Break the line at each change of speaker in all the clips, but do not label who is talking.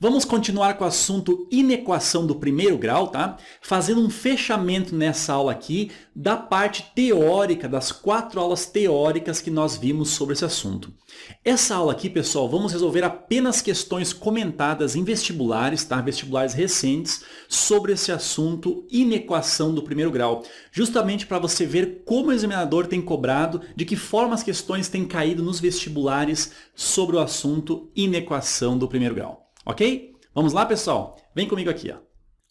Vamos continuar com o assunto inequação do primeiro grau, tá? Fazendo um fechamento nessa aula aqui da parte teórica, das quatro aulas teóricas que nós vimos sobre esse assunto. Essa aula aqui, pessoal, vamos resolver apenas questões comentadas em vestibulares, tá? Vestibulares recentes sobre esse assunto inequação do primeiro grau. Justamente para você ver como o examinador tem cobrado, de que forma as questões têm caído nos vestibulares sobre o assunto inequação do primeiro grau. Ok? Vamos lá, pessoal? Vem comigo aqui. Ó.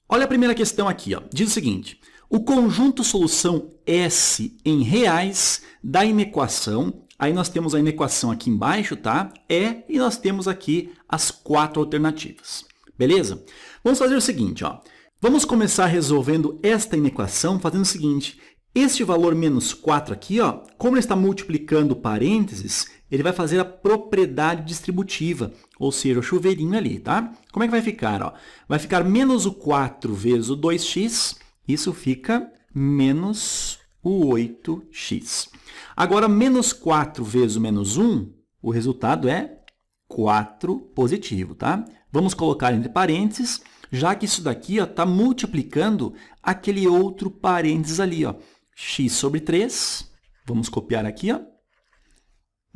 Olha a primeira questão aqui. Ó. Diz o seguinte. O conjunto solução S em reais da inequação, aí nós temos a inequação aqui embaixo, tá? É, e nós temos aqui as quatro alternativas. Beleza? Vamos fazer o seguinte, ó. Vamos começar resolvendo esta inequação fazendo o seguinte. Este valor menos 4 aqui, ó, como ele está multiplicando parênteses, ele vai fazer a propriedade distributiva, ou seja, o chuveirinho ali, tá? Como é que vai ficar? Ó? Vai ficar menos o 4 vezes o 2x, isso fica menos o 8x. Agora, menos 4 vezes o menos 1, o resultado é 4 positivo, tá? Vamos colocar entre parênteses, já que isso daqui está multiplicando aquele outro parênteses ali, ó, x sobre 3, vamos copiar aqui, ó,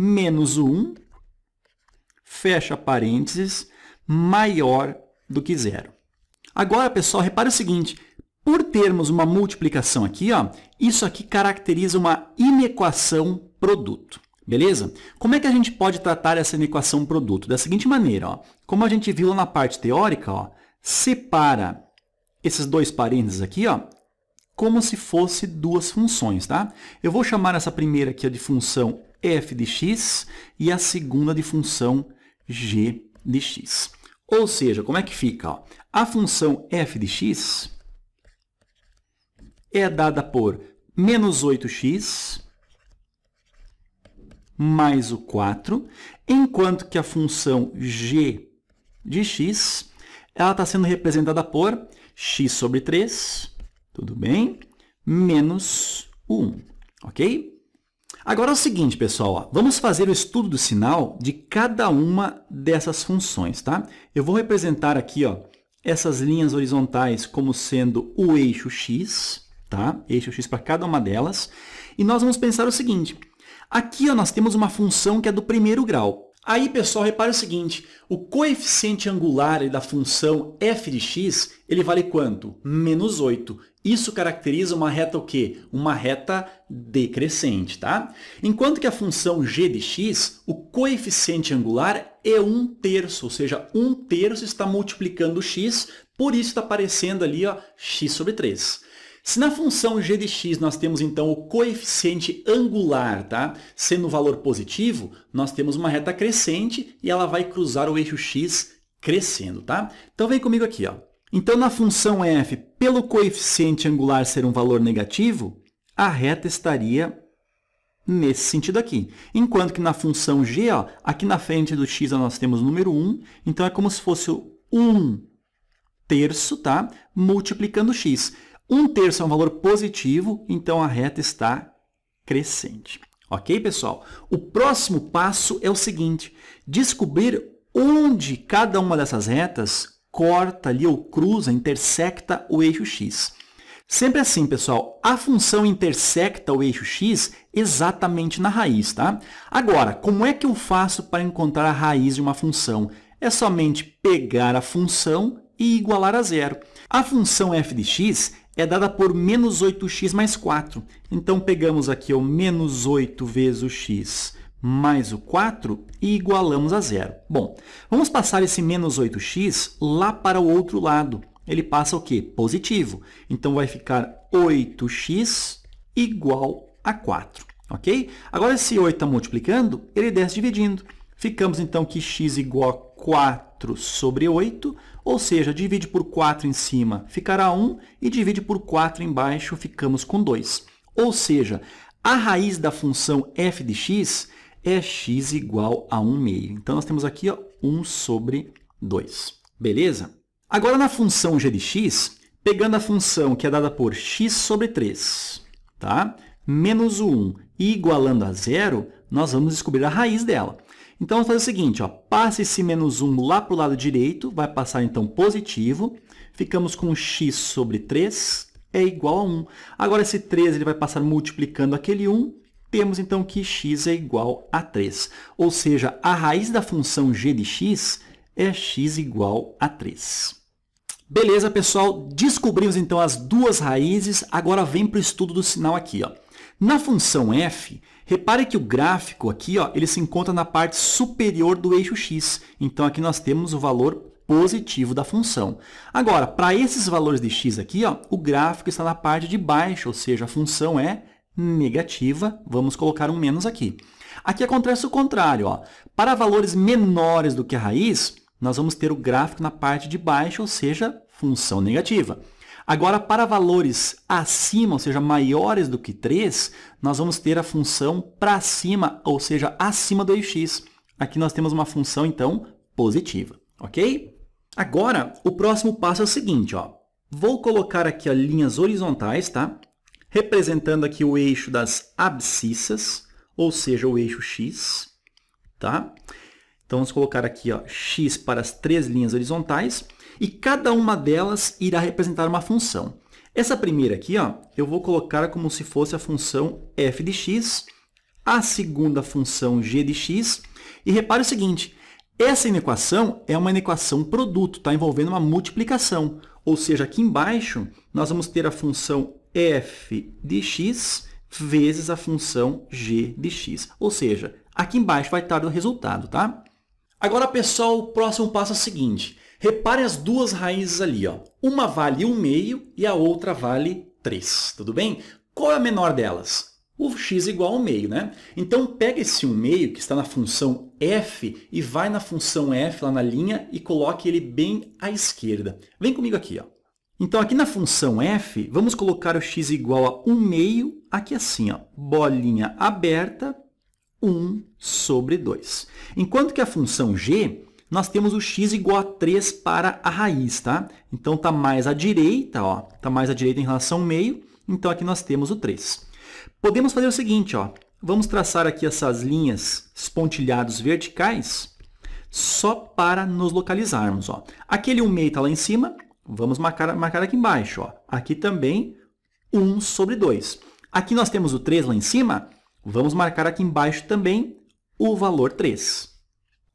menos 1, fecha parênteses, maior do que zero. Agora, pessoal, repare o seguinte. Por termos uma multiplicação aqui, ó, isso aqui caracteriza uma inequação produto. Beleza? Como é que a gente pode tratar essa inequação produto? Da seguinte maneira, ó, como a gente viu na parte teórica, ó, separa esses dois parênteses aqui ó, como se fosse duas funções. Tá? Eu vou chamar essa primeira aqui de função f de x e a segunda de função g de x. Ou seja, como é que fica? A função f de x é dada por menos 8x mais o 4, enquanto que a função g de x está sendo representada por x sobre 3, tudo bem, menos 1, ok? Agora é o seguinte, pessoal, ó, vamos fazer o estudo do sinal de cada uma dessas funções, tá? Eu vou representar aqui, ó, essas linhas horizontais como sendo o eixo x, tá? Eixo x para cada uma delas. E nós vamos pensar o seguinte, aqui ó, nós temos uma função que é do primeiro grau. Aí, pessoal, repara o seguinte, o coeficiente angular da função f de x, ele vale quanto? Menos 8. Isso caracteriza uma reta o quê? Uma reta decrescente, tá? Enquanto que a função g de x, o coeficiente angular é 1 terço, ou seja, 1 terço está multiplicando x, por isso está aparecendo ali ó, x sobre 3. Se na função g de x nós temos então o coeficiente angular tá? sendo um valor positivo, nós temos uma reta crescente e ela vai cruzar o eixo x crescendo. Tá? Então vem comigo aqui. Ó. Então na função f, pelo coeficiente angular ser um valor negativo, a reta estaria nesse sentido aqui. Enquanto que na função g, ó, aqui na frente do x nós temos o número 1, então é como se fosse 1 terço tá? multiplicando x. Um terço é um valor positivo, então a reta está crescente. Ok, pessoal? O próximo passo é o seguinte, descobrir onde cada uma dessas retas corta ali ou cruza, intersecta o eixo x. Sempre assim, pessoal, a função intersecta o eixo x exatamente na raiz, tá? Agora, como é que eu faço para encontrar a raiz de uma função? É somente pegar a função e igualar a zero. A função f de x é dada por menos 8x mais 4. Então, pegamos aqui o menos 8 vezes o x mais o 4 e igualamos a zero. Bom, vamos passar esse menos 8x lá para o outro lado. Ele passa o quê? Positivo. Então, vai ficar 8x igual a 4. Ok? Agora, esse 8 está multiplicando, ele desce dividindo. Ficamos então que x igual a 4 sobre 8, ou seja, divide por 4 em cima, ficará 1, e divide por 4 embaixo, ficamos com 2. Ou seja, a raiz da função f de x é x igual a 1 meio. Então, nós temos aqui ó, 1 sobre 2. Beleza? Agora, na função g de x, pegando a função que é dada por x sobre 3, tá? menos o 1 e igualando a zero, nós vamos descobrir a raiz dela. Então, vamos fazer o seguinte, ó, passe esse menos 1 lá para o lado direito, vai passar então positivo. Ficamos com x sobre 3 é igual a 1. Agora, esse 3 ele vai passar multiplicando aquele 1. Temos então que x é igual a 3. Ou seja, a raiz da função g de x é x igual a 3. Beleza, pessoal? Descobrimos então as duas raízes. Agora vem para o estudo do sinal aqui. Ó. Na função f, Repare que o gráfico aqui, ó, ele se encontra na parte superior do eixo x. Então aqui nós temos o valor positivo da função. Agora, para esses valores de x aqui, ó, o gráfico está na parte de baixo, ou seja, a função é negativa. Vamos colocar um menos aqui. Aqui acontece o contrário. Ó. Para valores menores do que a raiz, nós vamos ter o gráfico na parte de baixo, ou seja, função negativa. Agora, para valores acima, ou seja, maiores do que 3, nós vamos ter a função para cima, ou seja, acima do x. Aqui nós temos uma função, então, positiva, ok? Agora, o próximo passo é o seguinte, ó. Vou colocar aqui as linhas horizontais, tá? Representando aqui o eixo das abscissas, ou seja, o eixo x, tá? Então, vamos colocar aqui ó, x para as três linhas horizontais e cada uma delas irá representar uma função. Essa primeira aqui, ó, eu vou colocar como se fosse a função f de x, a segunda função g de x, e repare o seguinte, essa inequação é uma inequação produto, está envolvendo uma multiplicação, ou seja, aqui embaixo nós vamos ter a função f de x vezes a função g de x, ou seja, aqui embaixo vai estar o resultado, tá? Agora, pessoal, o próximo passo é o seguinte. Reparem as duas raízes ali. Ó. Uma vale 1,5 e a outra vale 3. Tudo bem? Qual é a menor delas? o x igual a 1 meio. Né? Então, pega esse 1 meio que está na função f e vai na função f lá na linha e coloque ele bem à esquerda. Vem comigo aqui. Ó. Então, aqui na função f, vamos colocar o x igual a 1 meio aqui assim. Ó, bolinha aberta, 1 sobre 2. Enquanto que a função g nós temos o x igual a 3 para a raiz, tá? Então, está mais à direita, está mais à direita em relação ao meio, então aqui nós temos o 3. Podemos fazer o seguinte, ó, vamos traçar aqui essas linhas espontilhadas verticais só para nos localizarmos. Ó. Aquele 1 meio está lá em cima, vamos marcar, marcar aqui embaixo. Ó. Aqui também 1 sobre 2. Aqui nós temos o 3 lá em cima, vamos marcar aqui embaixo também o valor 3.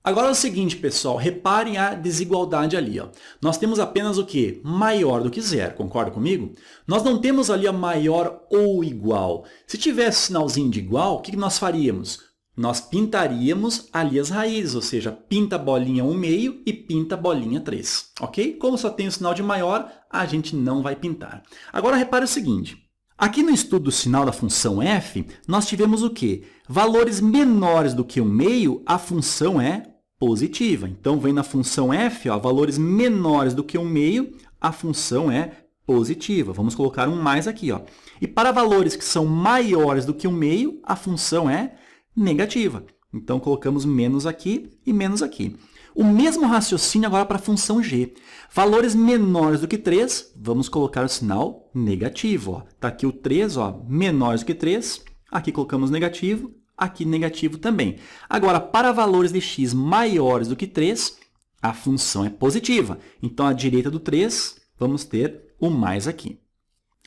Agora é o seguinte, pessoal, reparem a desigualdade ali. Ó. Nós temos apenas o que? Maior do que zero, concorda comigo? Nós não temos ali a maior ou igual. Se tivesse sinalzinho de igual, o que nós faríamos? Nós pintaríamos ali as raízes, ou seja, pinta a bolinha 1 meio e pinta a bolinha 3, ok? Como só tem o sinal de maior, a gente não vai pintar. Agora repare o seguinte, Aqui no estudo do sinal da função f, nós tivemos o quê? Valores menores do que o meio, a função é positiva. Então, vem na função f, ó, valores menores do que 1 meio, a função é positiva. Vamos colocar um mais aqui. Ó. E para valores que são maiores do que 1 meio, a função é negativa. Então, colocamos menos aqui e menos aqui. O mesmo raciocínio agora para a função g. Valores menores do que 3, vamos colocar o sinal negativo. Está aqui o 3, ó, menores do que 3, aqui colocamos negativo, aqui negativo também. Agora, para valores de x maiores do que 3, a função é positiva. Então, à direita do 3, vamos ter o mais aqui.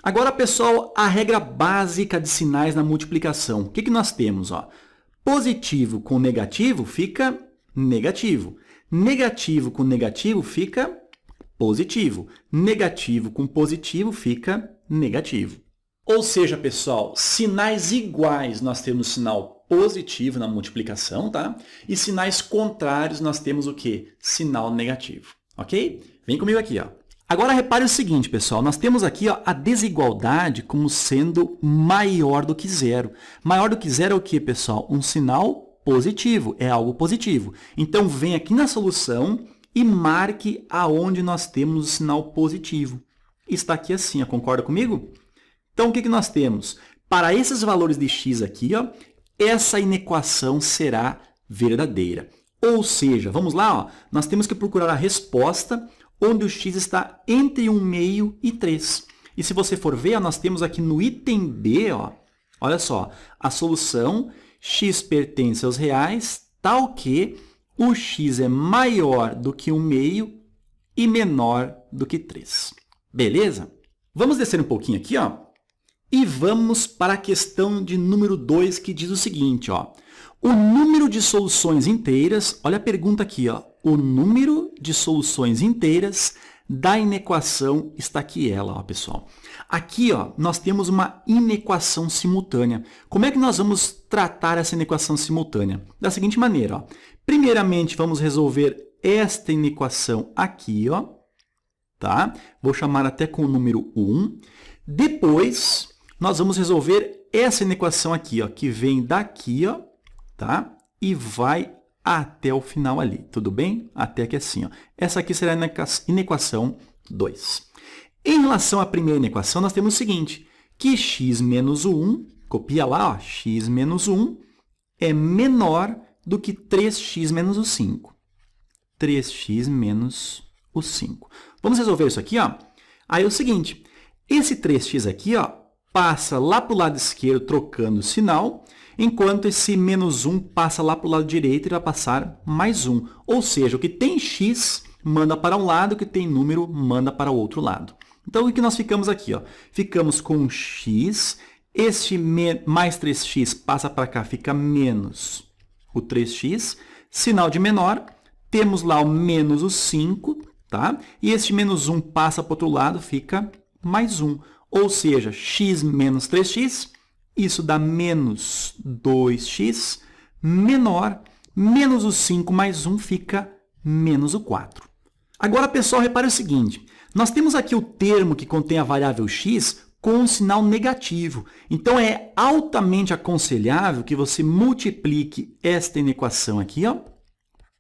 Agora, pessoal, a regra básica de sinais na multiplicação. O que, que nós temos? Ó? Positivo com negativo fica negativo. Negativo com negativo fica positivo. Negativo com positivo fica negativo. Ou seja, pessoal, sinais iguais nós temos sinal positivo na multiplicação, tá? E sinais contrários nós temos o quê? Sinal negativo, ok? Vem comigo aqui, ó. Agora repare o seguinte, pessoal, nós temos aqui ó, a desigualdade como sendo maior do que zero. Maior do que zero é o que, pessoal? Um sinal positivo, é algo positivo. Então, vem aqui na solução e marque aonde nós temos o sinal positivo. Está aqui assim, ó, concorda comigo? Então, o que, que nós temos? Para esses valores de x aqui, ó, essa inequação será verdadeira. Ou seja, vamos lá, ó, nós temos que procurar a resposta onde o x está entre 1,5 meio e 3. E se você for ver, ó, nós temos aqui no item B, ó, olha só, a solução x pertence aos reais, tal que o x é maior do que 1,5 meio e menor do que 3. Beleza? Vamos descer um pouquinho aqui, ó. E vamos para a questão de número 2 que diz o seguinte, ó. O número de soluções inteiras, olha a pergunta aqui, ó. O número de soluções inteiras da inequação está aqui ela, ó, pessoal. Aqui, ó, nós temos uma inequação simultânea. Como é que nós vamos tratar essa inequação simultânea? Da seguinte maneira, ó. Primeiramente, vamos resolver esta inequação aqui, ó. Tá? Vou chamar até com o número 1. Depois, nós vamos resolver essa inequação aqui, ó, que vem daqui, ó, tá? E vai até o final ali, tudo bem? Até aqui assim, ó. Essa aqui será a inequação 2. Em relação à primeira inequação, nós temos o seguinte, que x menos 1, copia lá, ó, x menos 1 é menor do que 3x menos o 5. 3x menos o 5. Vamos resolver isso aqui, ó. Aí é o seguinte, esse 3x aqui, ó, passa lá para o lado esquerdo trocando o sinal, enquanto esse menos 1 passa lá para o lado direito e vai passar mais 1. Ou seja, o que tem x manda para um lado, o que tem número manda para o outro lado. Então, o que nós ficamos aqui? Ó? Ficamos com x, este mais 3x passa para cá, fica menos o 3x, sinal de menor, temos lá o menos o 5, tá? e este menos 1 passa para o outro lado, fica mais 1. Ou seja, x menos 3x, isso dá menos 2x, menor, menos o 5 mais 1 fica menos o 4. Agora, pessoal, repare o seguinte. Nós temos aqui o termo que contém a variável x com um sinal negativo. Então, é altamente aconselhável que você multiplique esta inequação aqui ó,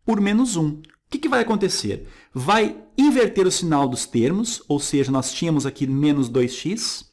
por menos 1. O que, que vai acontecer? Vai inverter o sinal dos termos, ou seja, nós tínhamos aqui menos 2x,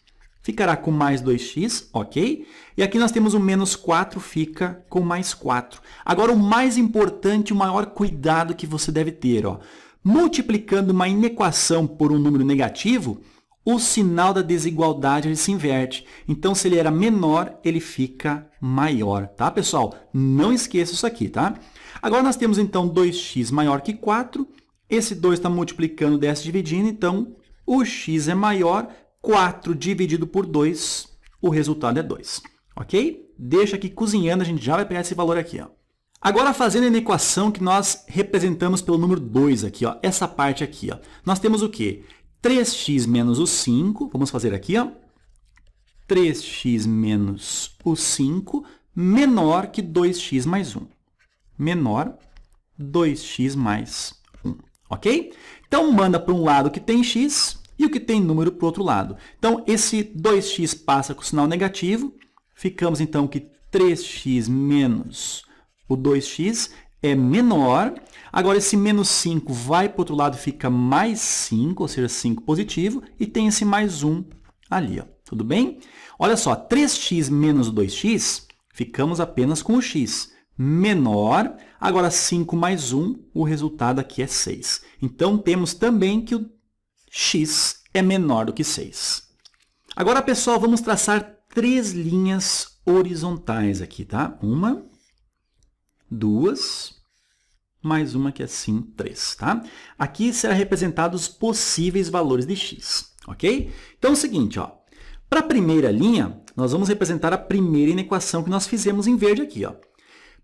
ficará com mais 2x, ok? E aqui nós temos o menos 4, fica com mais 4. Agora, o mais importante, o maior cuidado que você deve ter, ó. multiplicando uma inequação por um número negativo, o sinal da desigualdade ele se inverte. Então, se ele era menor, ele fica maior, tá, pessoal? Não esqueça isso aqui, tá? Agora, nós temos, então, 2x maior que 4, esse 2 está multiplicando, 10 dividindo, então o x é maior, 4 dividido por 2, o resultado é 2. Ok? Deixa aqui cozinhando, a gente já vai pegar esse valor aqui. Ó. Agora, fazendo a equação que nós representamos pelo número 2 aqui, ó, essa parte aqui, ó, nós temos o quê? 3x menos o 5, vamos fazer aqui, ó, 3x menos o 5 menor que 2x mais 1. Menor 2x mais 1. Ok? Então, manda para um lado que tem x e o que tem número para o outro lado. Então, esse 2x passa com sinal negativo. Ficamos, então, que 3x menos o 2x é menor. Agora, esse menos 5 vai para o outro lado fica mais 5, ou seja, 5 positivo. E tem esse mais 1 ali, ó. tudo bem? Olha só, 3x menos 2x, ficamos apenas com o x menor. Agora, 5 mais 1, o resultado aqui é 6. Então, temos também que o x é menor do que 6. Agora, pessoal, vamos traçar três linhas horizontais aqui, tá? Uma, duas, mais uma que é assim, três, tá? Aqui serão representados possíveis valores de x, ok? Então, é o seguinte, ó. Para a primeira linha, nós vamos representar a primeira inequação que nós fizemos em verde aqui, ó.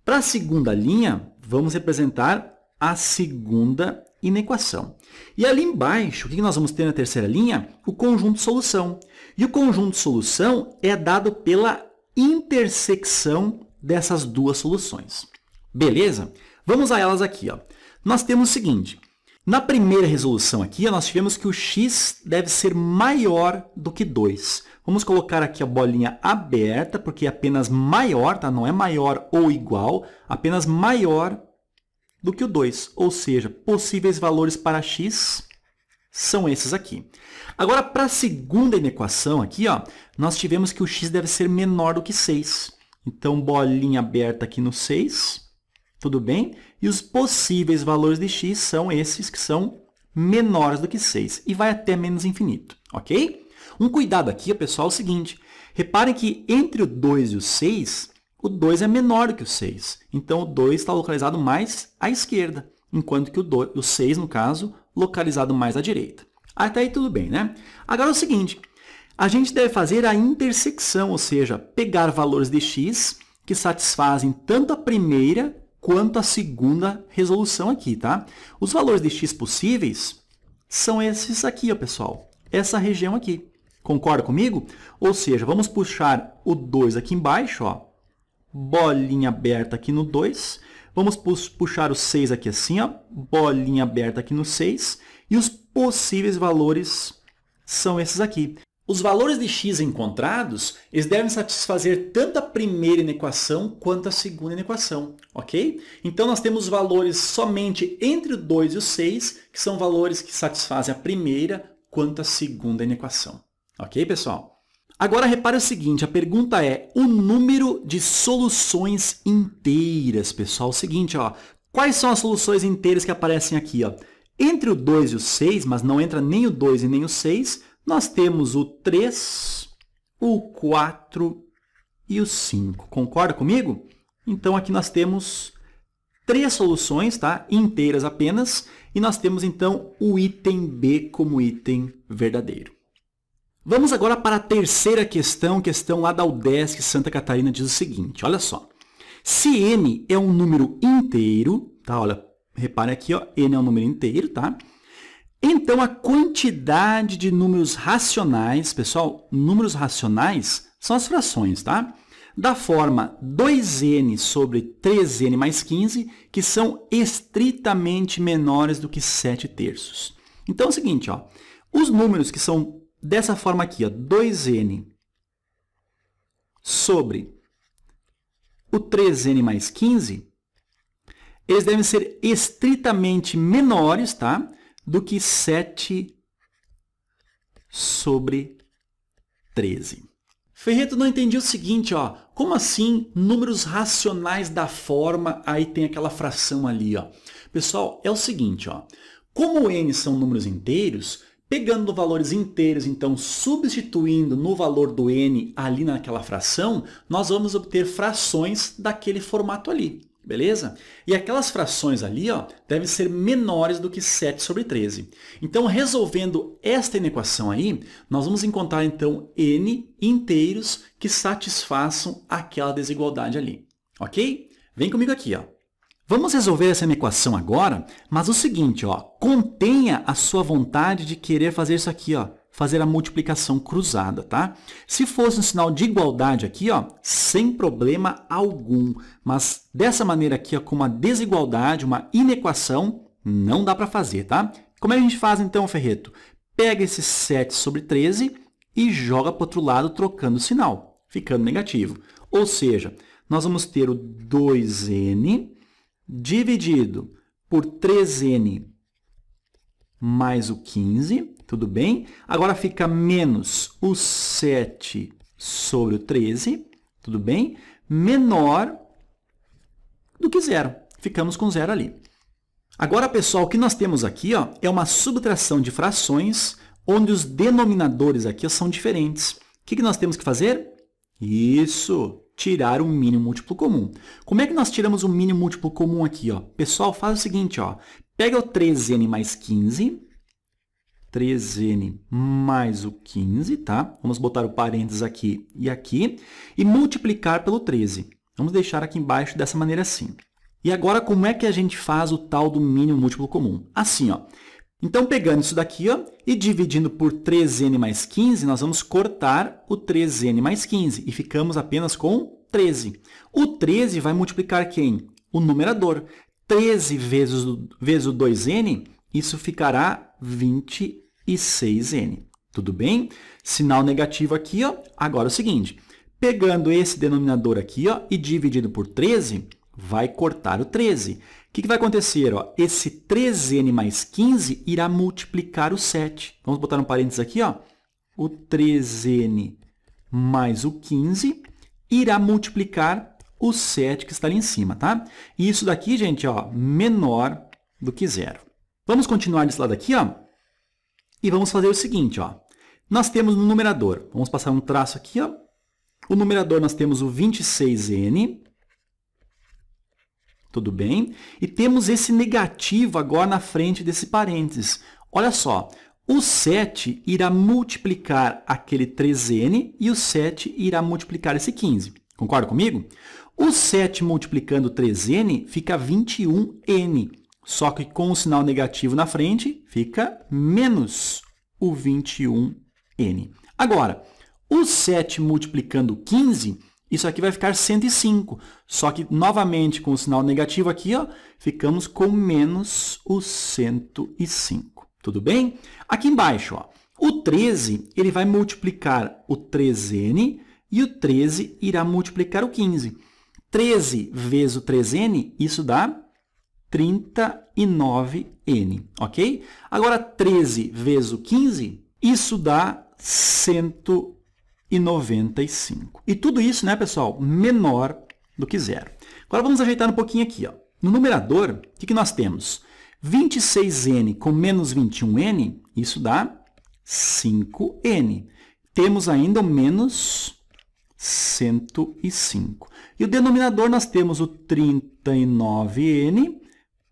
Para a segunda linha, vamos representar a segunda inequação. E ali embaixo, o que nós vamos ter na terceira linha? O conjunto solução. E o conjunto solução é dado pela intersecção dessas duas soluções. Beleza? Vamos a elas aqui. Ó. Nós temos o seguinte, na primeira resolução aqui, nós tivemos que o x deve ser maior do que 2. Vamos colocar aqui a bolinha aberta, porque é apenas maior, tá? não é maior ou igual, apenas maior do que o 2. Ou seja, possíveis valores para x são esses aqui. Agora, para a segunda inequação aqui, ó, nós tivemos que o x deve ser menor do que 6. Então, bolinha aberta aqui no 6 tudo bem? E os possíveis valores de x são esses que são menores do que 6 e vai até menos infinito, ok? Um cuidado aqui, pessoal, é o seguinte. Reparem que entre o 2 e o 6, o 2 é menor do que o 6. Então, o 2 está localizado mais à esquerda, enquanto que o, 2, o 6, no caso, localizado mais à direita. Até aí tudo bem, né? Agora é o seguinte, a gente deve fazer a intersecção, ou seja, pegar valores de x que satisfazem tanto a primeira quanto à segunda resolução aqui, tá? Os valores de x possíveis são esses aqui, ó, pessoal. Essa região aqui. Concorda comigo? Ou seja, vamos puxar o 2 aqui embaixo, ó. Bolinha aberta aqui no 2. Vamos puxar o 6 aqui assim, ó. Bolinha aberta aqui no 6. E os possíveis valores são esses aqui. Os valores de x encontrados, eles devem satisfazer tanto a primeira inequação quanto a segunda inequação, ok? Então nós temos valores somente entre o 2 e o 6, que são valores que satisfazem a primeira quanto a segunda inequação. Ok, pessoal? Agora repare o seguinte, a pergunta é o número de soluções inteiras, pessoal. O seguinte, ó, quais são as soluções inteiras que aparecem aqui? Ó? Entre o 2 e o 6, mas não entra nem o 2 e nem o 6, nós temos o 3, o 4 e o 5. Concorda comigo? Então, aqui nós temos três soluções tá? inteiras apenas. E nós temos, então, o item B como item verdadeiro. Vamos agora para a terceira questão, questão lá da UDESC Santa Catarina, diz o seguinte, olha só. Se n é um número inteiro, tá? Olha, reparem aqui, ó, n é um número inteiro, tá? Então, a quantidade de números racionais, pessoal, números racionais são as frações, tá? Da forma 2n sobre 3n mais 15, que são estritamente menores do que 7 terços. Então, é o seguinte, ó, os números que são dessa forma aqui, ó, 2n sobre o 3n mais 15, eles devem ser estritamente menores, tá? do que 7 sobre 13. Ferreto não entendi o seguinte, ó. Como assim números racionais da forma, aí tem aquela fração ali, ó. Pessoal, é o seguinte, ó. Como n são números inteiros, pegando valores inteiros, então substituindo no valor do n ali naquela fração, nós vamos obter frações daquele formato ali. Beleza? E aquelas frações ali ó, devem ser menores do que 7 sobre 13. Então, resolvendo esta inequação aí, nós vamos encontrar então n inteiros que satisfaçam aquela desigualdade ali. Ok? Vem comigo aqui. Ó. Vamos resolver essa inequação agora, mas o seguinte, ó, contenha a sua vontade de querer fazer isso aqui. Ó fazer a multiplicação cruzada, tá? Se fosse um sinal de igualdade aqui, ó, sem problema algum. Mas dessa maneira aqui, ó, com uma desigualdade, uma inequação, não dá para fazer, tá? Como é que a gente faz então, Ferreto? Pega esse 7 sobre 13 e joga para o outro lado trocando o sinal, ficando negativo. Ou seja, nós vamos ter o 2n dividido por 3n mais o 15, tudo bem? Agora fica menos o 7 sobre o 13, tudo bem? Menor do que zero. Ficamos com zero ali. Agora, pessoal, o que nós temos aqui ó, é uma subtração de frações onde os denominadores aqui são diferentes. O que, nós temos que fazer? Isso, tirar um mínimo múltiplo comum. Como é que nós tiramos um mínimo múltiplo comum aqui? Ó? Pessoal, faz o seguinte, ó. Pega o 13 n mais 15. 13 n mais o 15, tá? Vamos botar o parênteses aqui e aqui. E multiplicar pelo 13. Vamos deixar aqui embaixo dessa maneira assim. E agora, como é que a gente faz o tal do mínimo múltiplo comum? Assim, ó. Então, pegando isso daqui ó, e dividindo por 3n mais 15, nós vamos cortar o 3n mais 15 e ficamos apenas com 13. O 13 vai multiplicar quem? O numerador. 13 vezes, vezes o 2n, isso ficará 26n. Tudo bem? Sinal negativo aqui, ó. Agora é o seguinte, pegando esse denominador aqui ó, e dividindo por 13, vai cortar o 13. O que, que, vai acontecer? Ó? Esse 13n mais 15 irá multiplicar o 7. Vamos botar um parênteses aqui. Ó. O 13n mais o 15 irá multiplicar o 7 que está ali em cima, tá? E isso daqui, gente, ó, menor do que zero. Vamos continuar desse lado aqui, ó, e vamos fazer o seguinte, ó. Nós temos no numerador, vamos passar um traço aqui, ó. O numerador nós temos o 26n, tudo bem? E temos esse negativo agora na frente desse parênteses. Olha só, o 7 irá multiplicar aquele 3n e o 7 irá multiplicar esse 15. Concorda comigo? O 7 multiplicando 3n fica 21n. Só que com o sinal negativo na frente, fica menos o 21n. Agora, o 7 multiplicando 15, isso aqui vai ficar 105. Só que, novamente, com o sinal negativo aqui, ó, ficamos com menos o 105. Tudo bem? Aqui embaixo, ó, o 13 ele vai multiplicar o 3n e o 13 irá multiplicar o 15. 13 vezes o 3n, isso dá 39n, ok? Agora, 13 vezes o 15, isso dá 195. E tudo isso, né, pessoal, menor do que zero. Agora vamos ajeitar um pouquinho aqui. Ó. No numerador, o que, que nós temos? 26n com menos 21n, isso dá 5n. Temos ainda o menos 105. E o denominador nós temos o 39n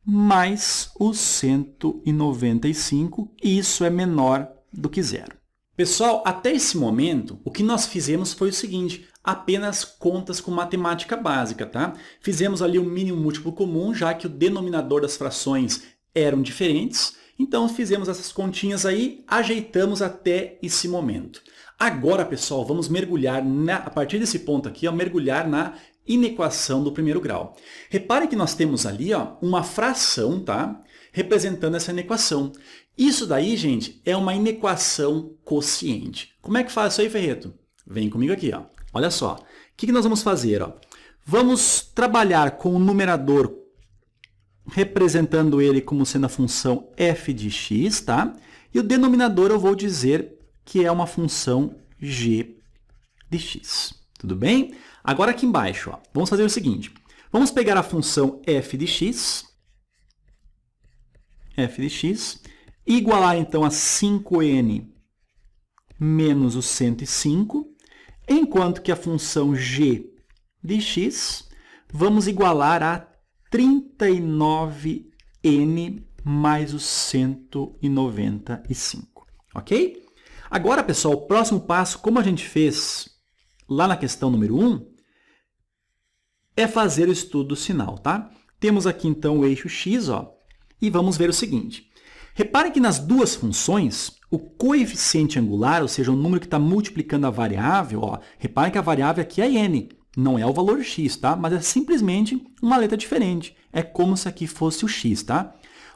mais o 195, e isso é menor do que zero. Pessoal, até esse momento, o que nós fizemos foi o seguinte, apenas contas com matemática básica, tá? Fizemos ali o um mínimo múltiplo comum, já que o denominador das frações eram diferentes, então fizemos essas continhas aí, ajeitamos até esse momento. Agora, pessoal, vamos mergulhar, na, a partir desse ponto aqui, ó, mergulhar na inequação do primeiro grau. Repare que nós temos ali ó, uma fração tá, representando essa inequação. Isso daí, gente, é uma inequação quociente. Como é que faz isso aí, Ferreto? Vem comigo aqui. Ó. Olha só. O que, que nós vamos fazer? Ó? Vamos trabalhar com o numerador representando ele como sendo a função f de x, tá? E o denominador eu vou dizer que é uma função g de x. Tudo bem? Agora aqui embaixo, ó, vamos fazer o seguinte. Vamos pegar a função f de x, f de x, igualar então a 5n menos o 105, enquanto que a função g de x vamos igualar a 39n mais o 195, ok? Agora, pessoal, o próximo passo, como a gente fez lá na questão número 1, é fazer o estudo do sinal, tá? Temos aqui, então, o eixo x, ó, e vamos ver o seguinte. Repare que nas duas funções, o coeficiente angular, ou seja, o número que está multiplicando a variável, ó, repare que a variável aqui é n, não é o valor x, tá? Mas é simplesmente uma letra diferente. É como se aqui fosse o x, tá?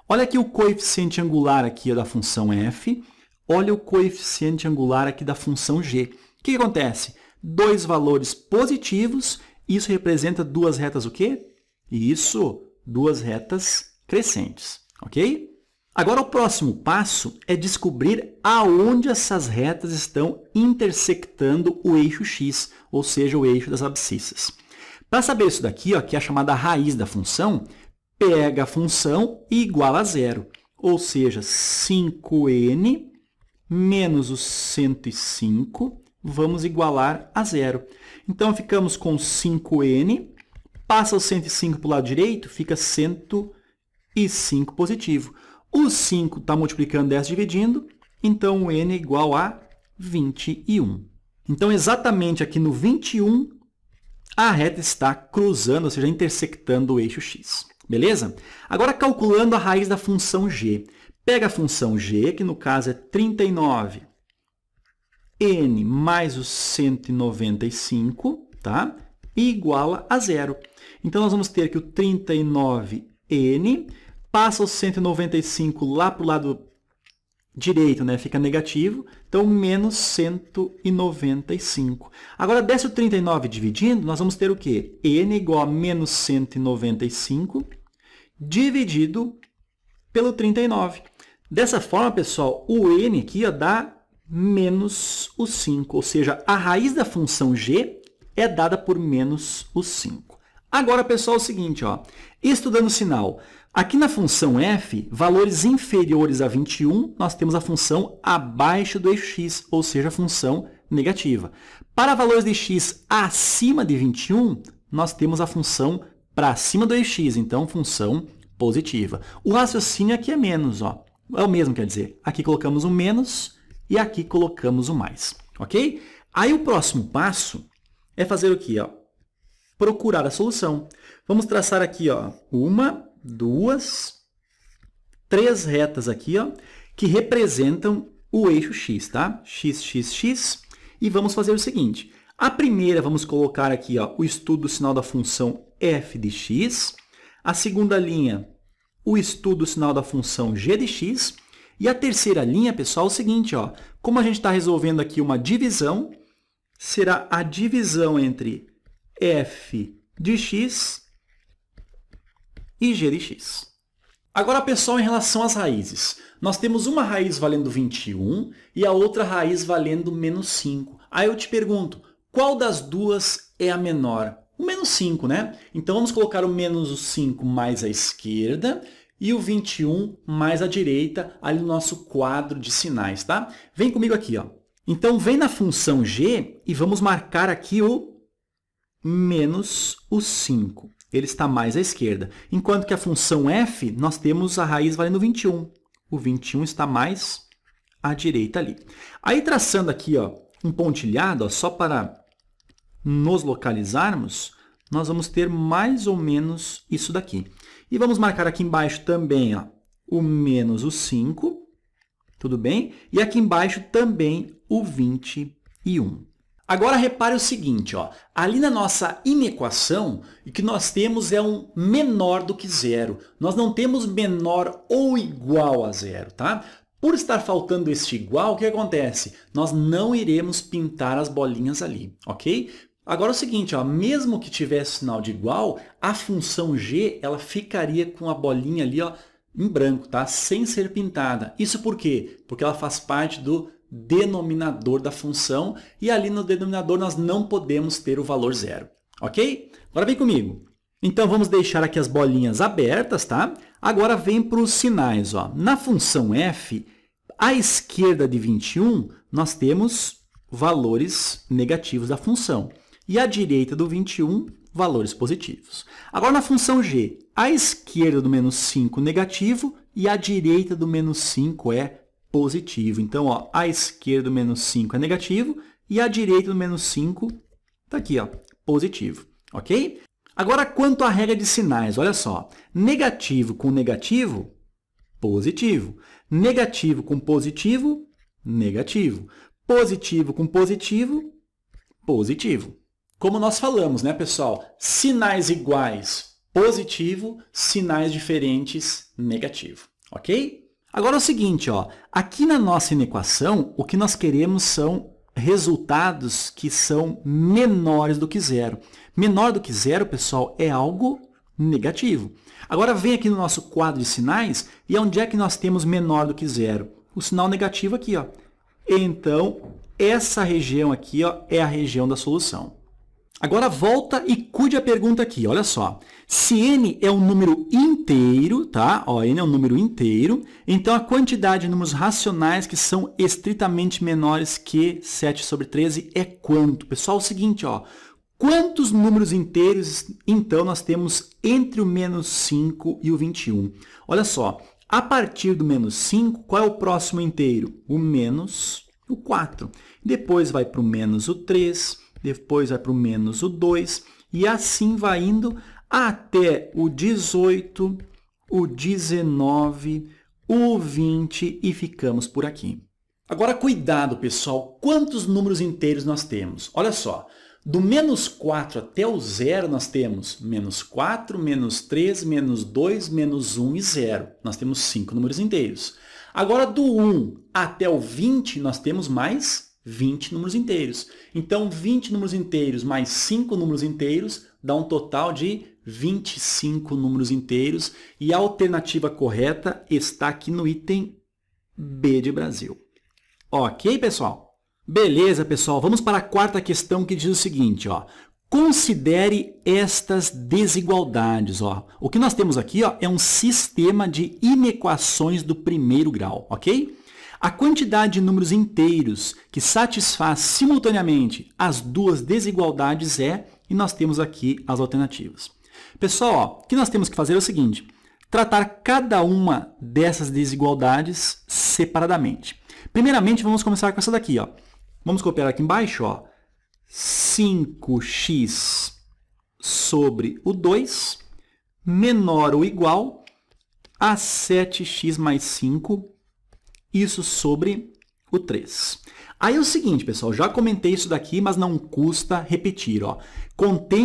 Olha aqui o coeficiente angular aqui da função f, Olha o coeficiente angular aqui da função g. O que acontece? Dois valores positivos, isso representa duas retas o quê? Isso, duas retas crescentes, ok? Agora o próximo passo é descobrir aonde essas retas estão intersectando o eixo x, ou seja, o eixo das abscissas. Para saber isso daqui, ó, que é a chamada raiz da função, pega a função e iguala a zero, ou seja, 5n menos os 105, vamos igualar a zero. Então, ficamos com 5n, passa o 105 para o lado direito, fica 105 positivo. O 5 está multiplicando 10 dividindo, então o n é igual a 21. Então, exatamente aqui no 21, a reta está cruzando, ou seja, intersectando o eixo x. Beleza? Agora, calculando a raiz da função g. Pega a função g, que no caso é 39, n mais o 195, tá? E iguala a zero. Então, nós vamos ter que o 39n passa o 195 lá para o lado direito, né? fica negativo, então menos 195. Agora, desce o 39 dividindo, nós vamos ter o quê? n igual a menos 195 dividido pelo 39. Dessa forma, pessoal, o n aqui dá menos o 5, ou seja, a raiz da função g é dada por menos o 5. Agora, pessoal, é o seguinte, ó, estudando sinal, aqui na função f, valores inferiores a 21, nós temos a função abaixo do eixo x, ou seja, a função negativa. Para valores de x acima de 21, nós temos a função para cima do eixo x, então função positiva. O raciocínio aqui é menos, ó é o mesmo, quer dizer, aqui colocamos o um menos e aqui colocamos o um mais, ok? Aí o próximo passo é fazer o quê? Ó? Procurar a solução. Vamos traçar aqui ó, uma, duas, três retas aqui ó, que representam o eixo x, tá? x, x, x. E vamos fazer o seguinte. A primeira, vamos colocar aqui ó, o estudo do sinal da função f de x. A segunda linha, o estudo do sinal da função g de x. E a terceira linha, pessoal, é o seguinte, ó, como a gente está resolvendo aqui uma divisão, será a divisão entre f de x e g de x. Agora, pessoal, em relação às raízes. Nós temos uma raiz valendo 21 e a outra raiz valendo menos 5. Aí eu te pergunto, qual das duas é a menor? o menos 5, né? Então vamos colocar o menos 5 mais à esquerda e o 21 mais à direita ali no nosso quadro de sinais, tá? Vem comigo aqui, ó. Então vem na função g e vamos marcar aqui o menos o 5. Ele está mais à esquerda. Enquanto que a função f, nós temos a raiz valendo 21. O 21 está mais à direita ali. Aí traçando aqui ó, um pontilhado, ó, só para nos localizarmos, nós vamos ter mais ou menos isso daqui. E vamos marcar aqui embaixo também ó, o menos o 5, tudo bem? E aqui embaixo também o 21. Agora repare o seguinte, ó, ali na nossa inequação, o que nós temos é um menor do que zero. Nós não temos menor ou igual a zero, tá? Por estar faltando este igual, o que acontece? Nós não iremos pintar as bolinhas ali, ok? Agora é o seguinte, ó, mesmo que tivesse sinal de igual, a função g ela ficaria com a bolinha ali ó, em branco, tá? sem ser pintada. Isso por quê? Porque ela faz parte do denominador da função e ali no denominador nós não podemos ter o valor zero. Ok? Agora vem comigo. Então vamos deixar aqui as bolinhas abertas, tá? Agora vem para os sinais. Ó. Na função f, à esquerda de 21, nós temos valores negativos da função e à direita do 21, valores positivos. Agora na função g, a esquerda do menos 5 negativo e a direita do menos 5 é positivo. Então, ó, a esquerda do menos 5 é negativo e a direita do menos 5 está aqui, ó, positivo. Ok? Agora, quanto à regra de sinais, olha só. Negativo com negativo, positivo. Negativo com positivo, negativo. Positivo com positivo, positivo. Como nós falamos, né, pessoal? Sinais iguais, positivo, sinais diferentes, negativo, ok? Agora é o seguinte, ó, aqui na nossa inequação, o que nós queremos são resultados que são menores do que zero. Menor do que zero, pessoal, é algo negativo. Agora vem aqui no nosso quadro de sinais e é onde é que nós temos menor do que zero? O sinal negativo aqui, ó. Então, essa região aqui ó, é a região da solução. Agora volta e cuide a pergunta aqui, olha só. Se n é um número inteiro, tá? Ó, n é um número inteiro, então a quantidade de números racionais que são estritamente menores que 7 sobre 13 é quanto? Pessoal, é o seguinte, ó. Quantos números inteiros, então, nós temos entre o menos 5 e o 21? Olha só, a partir do menos 5, qual é o próximo inteiro? O menos o 4. Depois vai para o menos o 3, depois vai para o menos o 2, e assim vai indo até o 18, o 19, o 20 e ficamos por aqui. Agora, cuidado, pessoal, quantos números inteiros nós temos? Olha só, do menos 4 até o zero, nós temos menos 4, menos 3, menos 2, menos 1 e 0. Nós temos 5 números inteiros. Agora, do 1 até o 20, nós temos mais 20 números inteiros. Então, 20 números inteiros mais 5 números inteiros dá um total de 25 números inteiros. E a alternativa correta está aqui no item B de Brasil. Ok, pessoal? Beleza, pessoal. Vamos para a quarta questão que diz o seguinte. Ó. Considere estas desigualdades. Ó. O que nós temos aqui ó, é um sistema de inequações do primeiro grau, ok? A quantidade de números inteiros que satisfaz simultaneamente as duas desigualdades é, e nós temos aqui as alternativas. Pessoal, ó, o que nós temos que fazer é o seguinte, tratar cada uma dessas desigualdades separadamente. Primeiramente, vamos começar com essa daqui. Ó. Vamos copiar aqui embaixo. Ó. 5x sobre o 2 menor ou igual a 7x mais 5 isso sobre o 3. Aí é o seguinte, pessoal, já comentei isso daqui, mas não custa repetir, ó.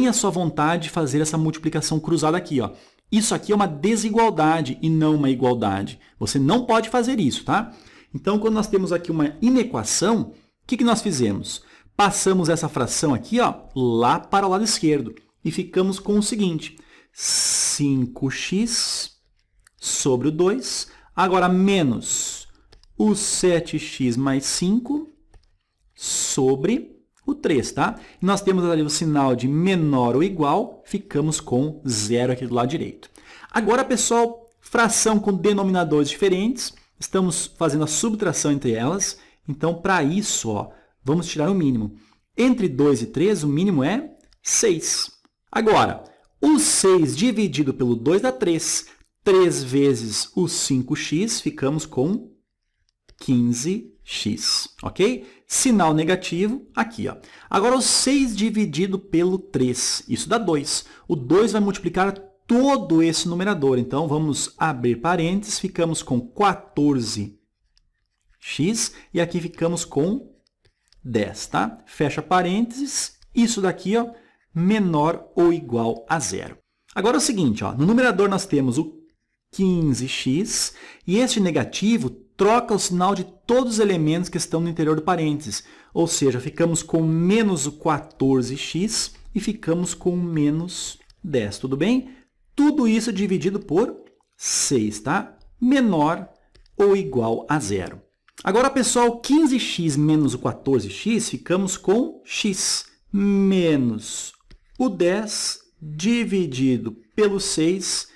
a sua vontade de fazer essa multiplicação cruzada aqui, ó. Isso aqui é uma desigualdade e não uma igualdade. Você não pode fazer isso, tá? Então, quando nós temos aqui uma inequação, o que, que nós fizemos? Passamos essa fração aqui, ó, lá para o lado esquerdo e ficamos com o seguinte, 5x sobre o 2, agora menos o 7x mais 5 sobre o 3, tá? nós temos ali o sinal de menor ou igual, ficamos com zero aqui do lado direito. Agora, pessoal, fração com denominadores diferentes, estamos fazendo a subtração entre elas, então, para isso, ó, vamos tirar o mínimo. Entre 2 e 3, o mínimo é 6. Agora, o 6 dividido pelo 2 dá 3. 3 vezes o 5x, ficamos com 15x, ok? Sinal negativo aqui. Ó. Agora, o 6 dividido pelo 3, isso dá 2. O 2 vai multiplicar todo esse numerador. Então, vamos abrir parênteses, ficamos com 14x e aqui ficamos com 10, tá? Fecha parênteses, isso daqui, ó, menor ou igual a zero. Agora é o seguinte, ó, no numerador nós temos o 15x e este negativo troca o sinal de todos os elementos que estão no interior do parênteses. Ou seja, ficamos com menos 14x e ficamos com menos 10, tudo bem? Tudo isso dividido por 6, tá? Menor ou igual a zero. Agora, pessoal, 15x menos o 14x, ficamos com x menos o 10 dividido pelo 6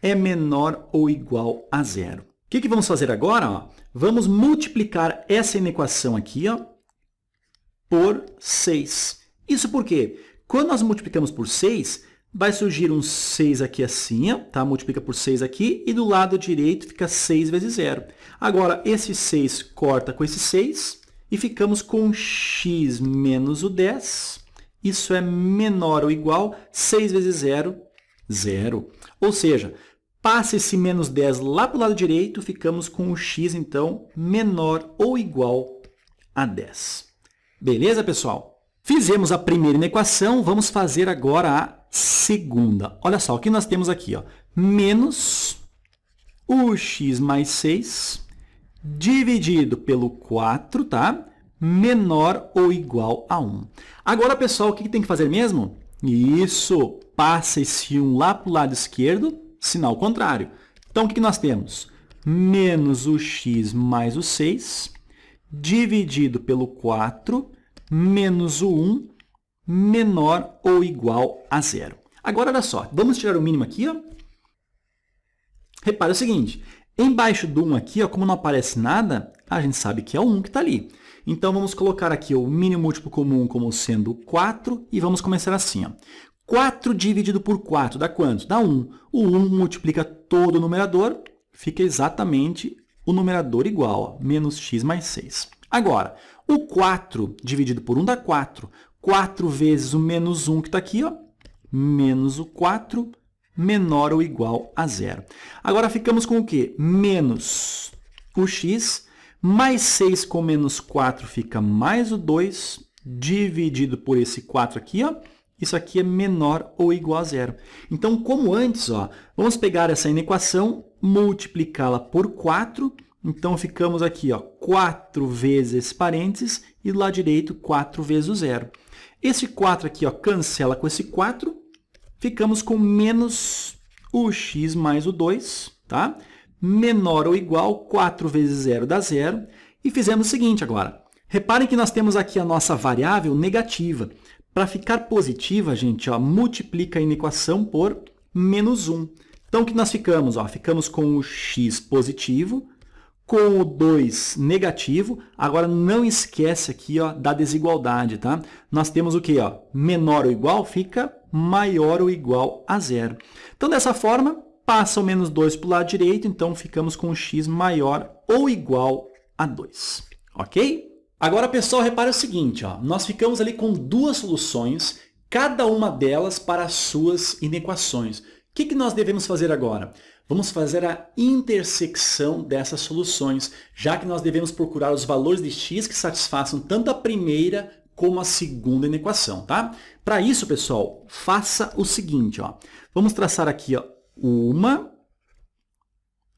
é menor ou igual a zero. O que, que, vamos fazer agora? Ó? Vamos multiplicar essa inequação aqui ó, por 6. Isso porque quando nós multiplicamos por 6, vai surgir um 6 aqui assim, ó, tá? multiplica por 6 aqui, e do lado direito fica 6 vezes 0. Agora, esse 6 corta com esse 6, e ficamos com x menos o 10. Isso é menor ou igual, 6 vezes 0, 0. Ou seja, Passa esse menos 10 lá para o lado direito, ficamos com o x, então, menor ou igual a 10. Beleza, pessoal? Fizemos a primeira inequação, vamos fazer agora a segunda. Olha só, o que nós temos aqui? Ó, menos o x mais 6 dividido pelo 4, tá? menor ou igual a 1. Agora, pessoal, o que tem que fazer mesmo? Isso, passa esse 1 lá para o lado esquerdo sinal contrário. Então, o que nós temos? Menos o x mais o 6, dividido pelo 4, menos o 1, menor ou igual a zero. Agora, olha só, vamos tirar o mínimo aqui. Ó. Repare o seguinte, embaixo do 1 aqui, ó, como não aparece nada, a gente sabe que é o 1 que está ali. Então, vamos colocar aqui o mínimo múltiplo comum como sendo 4 e vamos começar assim. Ó. 4 dividido por 4 dá quanto? Dá 1. O 1 multiplica todo o numerador, fica exatamente o numerador igual, ó, menos x mais 6. Agora, o 4 dividido por 1 dá 4. 4 vezes o menos 1 que está aqui, ó, menos o 4, menor ou igual a zero. Agora ficamos com o quê? Menos o x, mais 6 com menos 4 fica mais o 2, dividido por esse 4 aqui, ó, isso aqui é menor ou igual a zero. Então, como antes, ó, vamos pegar essa inequação, multiplicá-la por 4. Então, ficamos aqui ó, 4 vezes parênteses e lá direito 4 vezes o zero. Esse 4 aqui ó, cancela com esse 4. Ficamos com menos o x mais o 2, tá? menor ou igual, 4 vezes zero dá zero. E fizemos o seguinte agora. Reparem que nós temos aqui a nossa variável negativa. Para ficar positiva, gente, ó, multiplica a inequação por menos 1. Então, o que nós ficamos? Ó? Ficamos com o x positivo, com o 2 negativo. Agora, não esquece aqui ó, da desigualdade. Tá? Nós temos o quê? Ó? Menor ou igual fica maior ou igual a zero. Então, dessa forma, passa o menos 2 para o lado direito, então ficamos com o x maior ou igual a 2. Ok? Agora, pessoal, repare o seguinte, ó, nós ficamos ali com duas soluções, cada uma delas para as suas inequações. O que, que nós devemos fazer agora? Vamos fazer a intersecção dessas soluções, já que nós devemos procurar os valores de x que satisfaçam tanto a primeira como a segunda inequação, tá? Para isso, pessoal, faça o seguinte, ó. Vamos traçar aqui, ó, uma,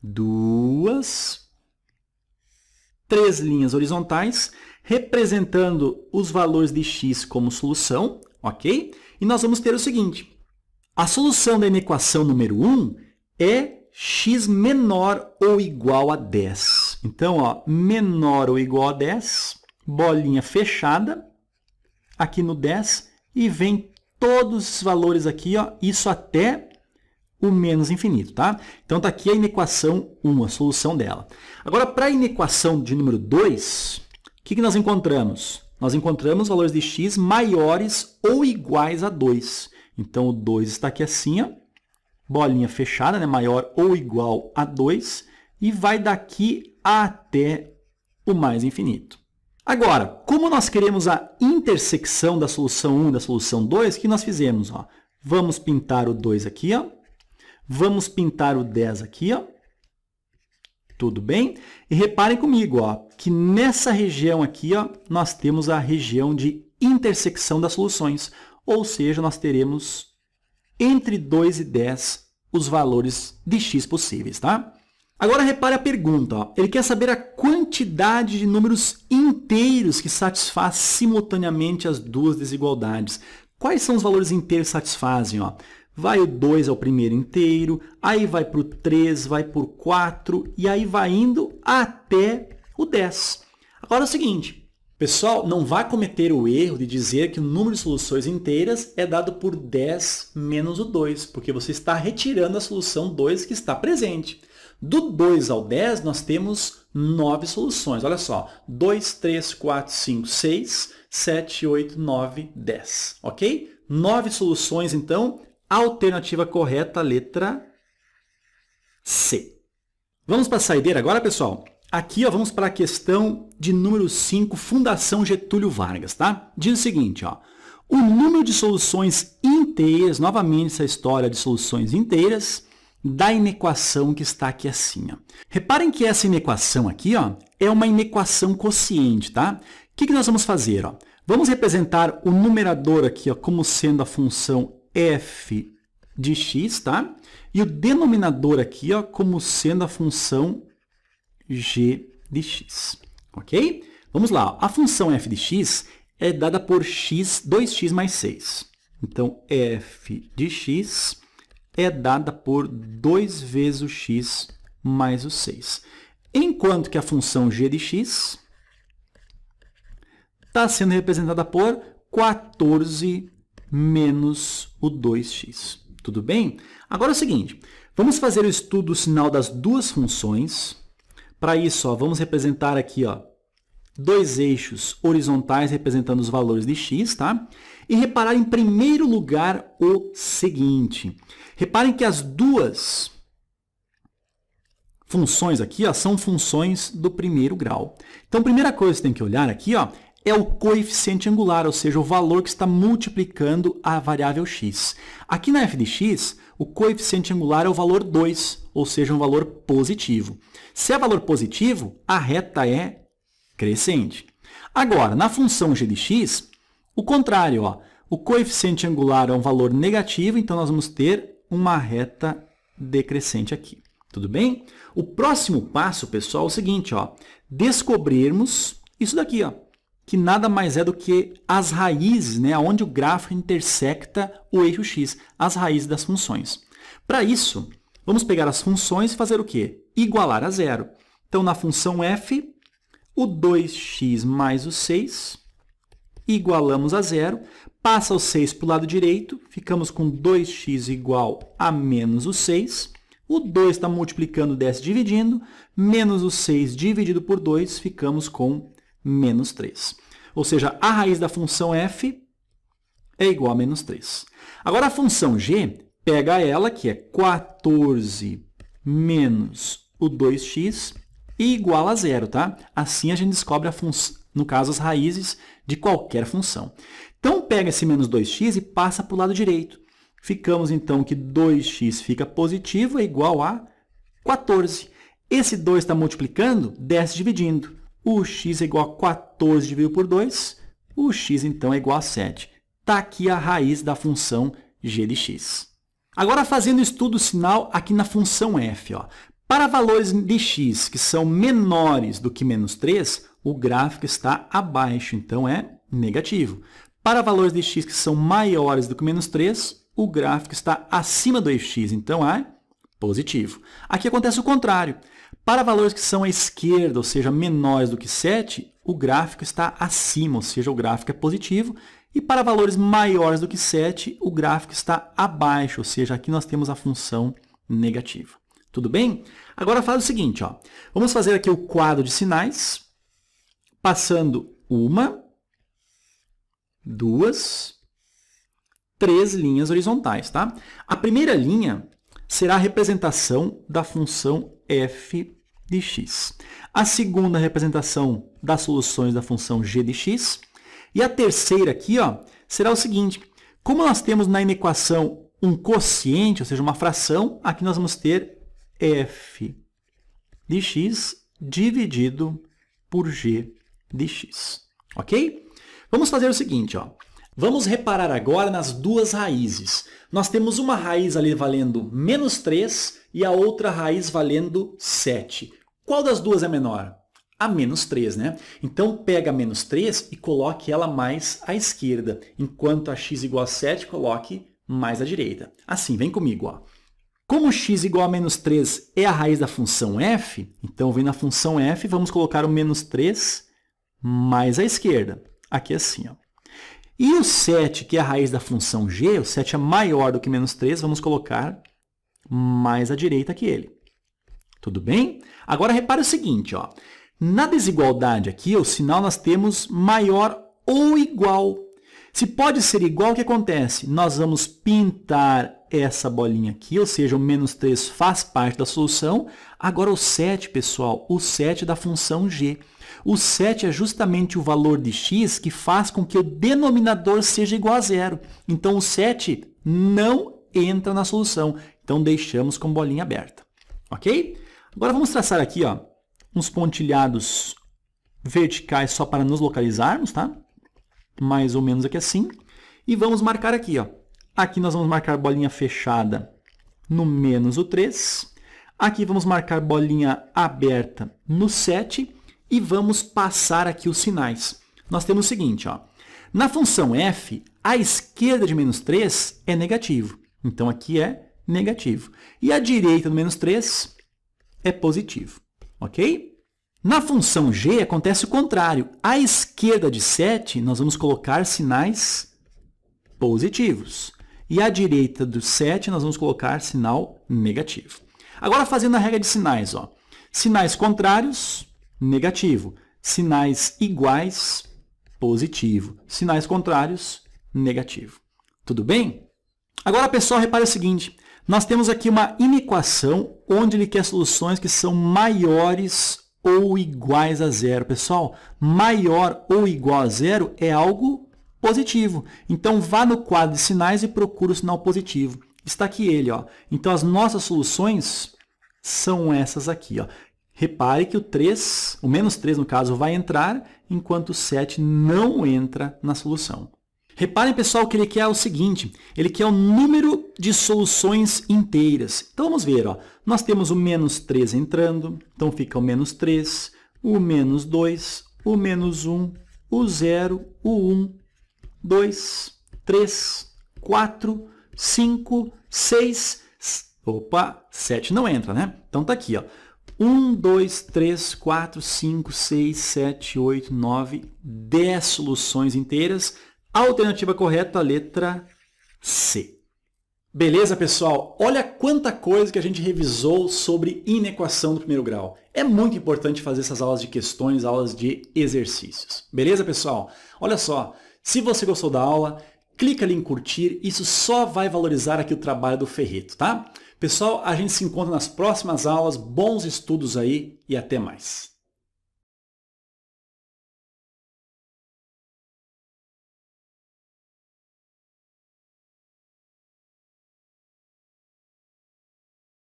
duas, três linhas horizontais representando os valores de x como solução, ok? E nós vamos ter o seguinte, a solução da inequação número 1 é x menor ou igual a 10. Então, ó, menor ou igual a 10, bolinha fechada, aqui no 10, e vem todos os valores aqui, ó, isso até o menos infinito, tá? Então está aqui a inequação 1, a solução dela. Agora, para a inequação de número 2, o que, que nós encontramos? Nós encontramos valores de x maiores ou iguais a 2. Então, o 2 está aqui assim, ó, bolinha fechada, né, maior ou igual a 2, e vai daqui até o mais infinito. Agora, como nós queremos a intersecção da solução 1 e da solução 2, o que nós fizemos? Ó? Vamos pintar o 2 aqui, ó, Vamos pintar o 10 aqui, ó. Tudo bem? E reparem comigo, ó, que nessa região aqui, ó, nós temos a região de intersecção das soluções, ou seja, nós teremos entre 2 e 10 os valores de x possíveis, tá? Agora repare a pergunta, ó. ele quer saber a quantidade de números inteiros que satisfaz simultaneamente as duas desigualdades. Quais são os valores inteiros que satisfazem? Ó? vai o 2 ao primeiro inteiro, aí vai para o 3, vai para o 4 e aí vai indo até o 10. Agora é o seguinte, pessoal, não vá cometer o erro de dizer que o número de soluções inteiras é dado por 10 menos o 2, porque você está retirando a solução 2 que está presente. Do 2 ao 10, nós temos 9 soluções. Olha só, 2, 3, 4, 5, 6, 7, 8, 9, 10, ok? 9 soluções, então, Alternativa correta, letra C. Vamos para a saideira agora, pessoal? Aqui ó, vamos para a questão de número 5, Fundação Getúlio Vargas, tá? Diz o seguinte, ó. O número de soluções inteiras, novamente essa história de soluções inteiras, da inequação que está aqui assim. Ó. Reparem que essa inequação aqui ó, é uma inequação quociente. Tá? O que, que nós vamos fazer? Ó? Vamos representar o numerador aqui ó, como sendo a função f de x, tá? E o denominador aqui, ó, como sendo a função g de x, ok? Vamos lá, a função f de x é dada por x, 2x mais 6. Então, f de x é dada por 2 vezes o x mais o 6. Enquanto que a função g de x está sendo representada por 14 menos o 2x. Tudo bem? Agora é o seguinte, vamos fazer o estudo do sinal das duas funções. Para isso, ó, vamos representar aqui ó, dois eixos horizontais representando os valores de x, tá? E reparar em primeiro lugar o seguinte. Reparem que as duas funções aqui ó, são funções do primeiro grau. Então, a primeira coisa que você tem que olhar aqui ó, é o coeficiente angular, ou seja, o valor que está multiplicando a variável x. Aqui na f de x, o coeficiente angular é o valor 2, ou seja, um valor positivo. Se é valor positivo, a reta é crescente. Agora, na função g de x, o contrário, ó, o coeficiente angular é um valor negativo, então nós vamos ter uma reta decrescente aqui. Tudo bem? O próximo passo, pessoal, é o seguinte, ó, descobrirmos isso daqui, ó, que nada mais é do que as raízes, né, onde o grafo intersecta o eixo x, as raízes das funções. Para isso, vamos pegar as funções e fazer o quê? Igualar a zero. Então, na função f, o 2x mais o 6, igualamos a zero, passa o 6 para o lado direito, ficamos com 2x igual a menos o 6, o 2 está multiplicando, desce dividindo, menos o 6 dividido por 2, ficamos com menos 3. Ou seja, a raiz da função f é igual a menos 3. Agora, a função g, pega ela, que é 14 menos o 2x, e igual a zero, tá? Assim a gente descobre, a no caso, as raízes de qualquer função. Então, pega esse menos 2x e passa para o lado direito. Ficamos, então, que 2x fica positivo é igual a 14. Esse 2 está multiplicando, desce dividindo o x é igual a 14 dividido por 2, o x então é igual a 7. Está aqui a raiz da função g de x. Agora fazendo estudo sinal aqui na função f. Ó. Para valores de x que são menores do que menos 3, o gráfico está abaixo, então é negativo. Para valores de x que são maiores do que menos 3, o gráfico está acima do x, então é positivo. Aqui acontece o contrário. Para valores que são à esquerda, ou seja, menores do que 7, o gráfico está acima, ou seja, o gráfico é positivo. E para valores maiores do que 7, o gráfico está abaixo, ou seja, aqui nós temos a função negativa. Tudo bem? Agora faz o seguinte, ó. vamos fazer aqui o quadro de sinais, passando uma, duas, três linhas horizontais. Tá? A primeira linha será a representação da função f de x. A segunda representação das soluções da função g de x. E a terceira aqui ó, será o seguinte, como nós temos na inequação um quociente, ou seja, uma fração, aqui nós vamos ter f de x dividido por g de x. Ok? Vamos fazer o seguinte, ó. Vamos reparar agora nas duas raízes. Nós temos uma raiz ali valendo menos 3 e a outra raiz valendo 7. Qual das duas é menor? A menos 3, né? Então pega a menos 3 e coloque ela mais à esquerda, enquanto a x igual a 7 coloque mais à direita. Assim, vem comigo. Ó. Como x igual a menos 3 é a raiz da função f, então vem na função f, vamos colocar o menos 3 mais à esquerda. Aqui assim. Ó. E o 7, que é a raiz da função g, o 7 é maior do que menos 3, vamos colocar mais à direita que ele. Tudo bem? Agora repare o seguinte, ó. Na desigualdade aqui, o sinal nós temos maior ou igual. Se pode ser igual, o que acontece? Nós vamos pintar essa bolinha aqui, ou seja, o menos 3 faz parte da solução. Agora o 7, pessoal, o 7 é da função g. O 7 é justamente o valor de x que faz com que o denominador seja igual a zero. Então o 7 não entra na solução. Então deixamos com bolinha aberta. Ok? Agora vamos traçar aqui ó, uns pontilhados verticais só para nos localizarmos, tá? Mais ou menos aqui assim. E vamos marcar aqui, ó. Aqui nós vamos marcar bolinha fechada no menos o 3. Aqui vamos marcar bolinha aberta no 7 e vamos passar aqui os sinais. Nós temos o seguinte, ó. Na função f, a esquerda de menos 3 é negativo. Então, aqui é negativo. E a direita do menos 3 é positivo, ok? Na função g acontece o contrário. À esquerda de 7, nós vamos colocar sinais positivos. E à direita do 7, nós vamos colocar sinal negativo. Agora, fazendo a regra de sinais. Ó. Sinais contrários, negativo. Sinais iguais, positivo. Sinais contrários, negativo. Tudo bem? Agora, pessoal, repare o seguinte. Nós temos aqui uma inequação onde ele quer soluções que são maiores ou iguais a zero. Pessoal, maior ou igual a zero é algo positivo. Então, vá no quadro de sinais e procure o sinal positivo. Está aqui ele. Ó. Então, as nossas soluções são essas aqui. Ó. Repare que o 3, o menos 3 no caso, vai entrar, enquanto o 7 não entra na solução. Reparem, pessoal, que ele quer o seguinte, ele quer o número de soluções inteiras. Então vamos ver, ó. nós temos o menos 3 entrando, então fica o menos 3, o menos 2, o menos 1, o 0, o 1, 2, 3, 4, 5, 6, opa, 7 não entra, né? Então está aqui, ó. 1, 2, 3, 4, 5, 6, 7, 8, 9, 10 soluções inteiras. Alternativa correta, letra C. Beleza, pessoal? Olha quanta coisa que a gente revisou sobre inequação do primeiro grau. É muito importante fazer essas aulas de questões, aulas de exercícios. Beleza, pessoal? Olha só, se você gostou da aula, clica ali em curtir, isso só vai valorizar aqui o trabalho do Ferreto, tá? Pessoal, a gente se encontra nas próximas aulas, bons estudos aí e até mais.